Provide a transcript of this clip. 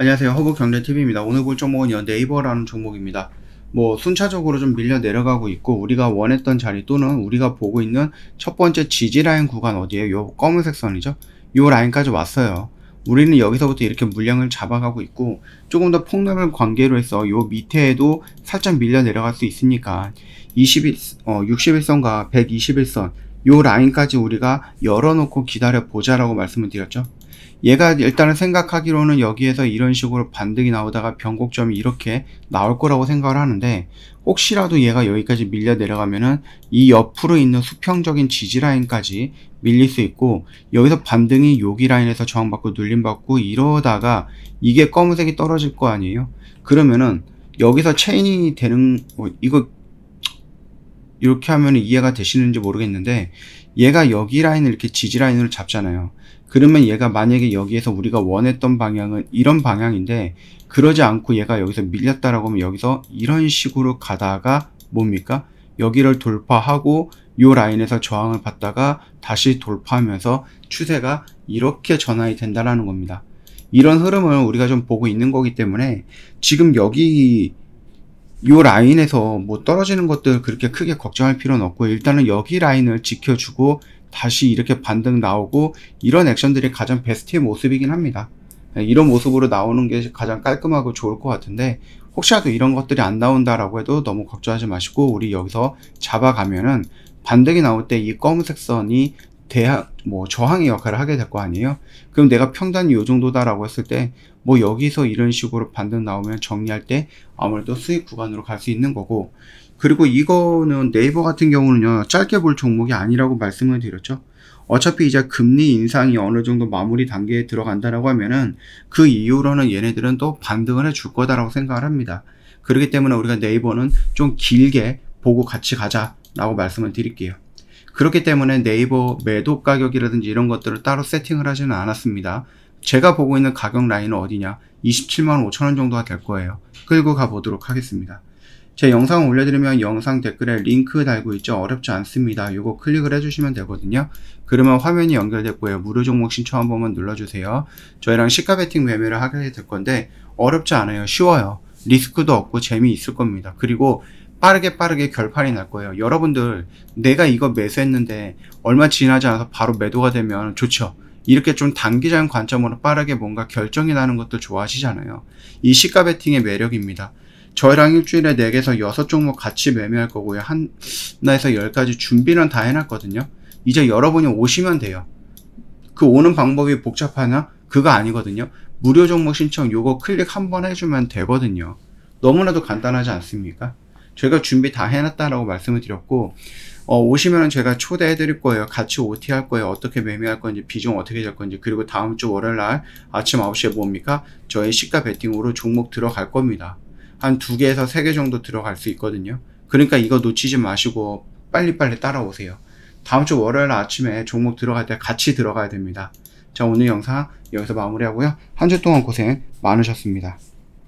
안녕하세요. 허브경제TV입니다. 오늘 볼종목은 네이버라는 종목입니다. 뭐, 순차적으로 좀 밀려 내려가고 있고, 우리가 원했던 자리 또는 우리가 보고 있는 첫 번째 지지라인 구간 어디에요? 요 검은색 선이죠? 요 라인까지 왔어요. 우리는 여기서부터 이렇게 물량을 잡아가고 있고, 조금 더폭넓은 관계로 해서 요밑에도 살짝 밀려 내려갈 수 있으니까, 21, 어, 61선과 121선, 요 라인까지 우리가 열어놓고 기다려보자라고 말씀을 드렸죠. 얘가 일단은 생각하기로는 여기에서 이런 식으로 반등이 나오다가 변곡점이 이렇게 나올 거라고 생각을 하는데 혹시라도 얘가 여기까지 밀려 내려가면은 이 옆으로 있는 수평적인 지지 라인까지 밀릴 수 있고 여기서 반등이 여기 라인에서 저항받고 눌림받고 이러다가 이게 검은색이 떨어질 거 아니에요 그러면은 여기서 체인이 되는 어, 이거 이렇게 하면 이해가 되시는지 모르겠는데 얘가 여기 라인을 이렇게 지지 라인으로 잡잖아요 그러면 얘가 만약에 여기에서 우리가 원했던 방향은 이런 방향인데 그러지 않고 얘가 여기서 밀렸다라고 하면 여기서 이런 식으로 가다가 뭡니까? 여기를 돌파하고 요 라인에서 저항을 받다가 다시 돌파하면서 추세가 이렇게 전환이 된다라는 겁니다. 이런 흐름을 우리가 좀 보고 있는 거기 때문에 지금 여기 요 라인에서 뭐 떨어지는 것들 그렇게 크게 걱정할 필요는 없고 일단은 여기 라인을 지켜주고 다시 이렇게 반등 나오고 이런 액션들이 가장 베스트의 모습이긴 합니다. 네, 이런 모습으로 나오는 게 가장 깔끔하고 좋을 것 같은데 혹시라도 이런 것들이 안 나온다라고 해도 너무 걱정하지 마시고 우리 여기서 잡아가면은 반등이 나올 때 이 검은색 선이 대항 뭐 저항의 역할을 하게 될 거 아니에요 그럼 내가 평단이 요 정도다 라고 했을 때뭐 여기서 이런 식으로 반등 나오면 정리할 때 아무래도 수익 구간으로 갈 수 있는 거고 그리고 이거는 네이버 같은 경우는요 짧게 볼 종목이 아니라고 말씀을 드렸죠 어차피 이제 금리 인상이 어느 정도 마무리 단계에 들어간다라고 하면은 그 이후로는 얘네들은 또 반등을 해 줄 거다라고 생각을 합니다. 그렇기 때문에 우리가 네이버는 좀 길게 보고 같이 가자라고 말씀을 드릴게요. 그렇기 때문에 네이버 매도 가격이라든지 이런 것들을 따로 세팅을 하지는 않았습니다. 제가 보고 있는 가격 라인은 어디냐 27만 5천원 정도가 될 거예요 끌고 가보도록 하겠습니다 제 영상 을 올려드리면 영상 댓글에 링크 달고 있죠 어렵지 않습니다 이거 클릭을 해주시면 되거든요 그러면 화면이 연결됐고요 무료 종목 신청 한 번만 눌러주세요 저희랑 시가 베팅 매매를 하게 될 건데 어렵지 않아요 쉬워요 리스크도 없고 재미있을 겁니다 그리고 빠르게 빠르게 결판이 날 거예요. 여러분들 내가 이거 매수했는데 얼마 지나지 않아서 바로 매도가 되면 좋죠. 이렇게 좀 단기적인 관점으로 빠르게 뭔가 결정이 나는 것도 좋아하시잖아요. 이 시가 베팅의 매력입니다. 저희랑 일주일에 4개에서 6종목 같이 매매할 거고요. 하나에서 10가지 준비는 다 해놨거든요. 이제 여러분이 오시면 돼요. 그 오는 방법이 복잡하냐? 그거 아니거든요. 무료 종목 신청 요거 클릭 한번 해주면 되거든요. 너무나도 간단하지 않습니까? 저희가 준비 다 해놨다라고 말씀을 드렸고 어, 오시면은 제가 초대해 드릴 거예요. 같이 OT 할 거예요. 어떻게 매매할 건지, 비중 어떻게 될 건지, 그리고 다음 주 월요일 날 아침 9시에 뭡니까? 저희 시가 베팅으로 종목 들어갈 겁니다. 한 두 개에서 세 개 정도 들어갈 수 있거든요. 그러니까 이거 놓치지 마시고 빨리빨리 따라오세요. 다음 주 월요일 아침에 종목 들어갈 때 같이 들어가야 됩니다. 자, 오늘 영상 여기서 마무리하고요. 한 주 동안 고생 많으셨습니다.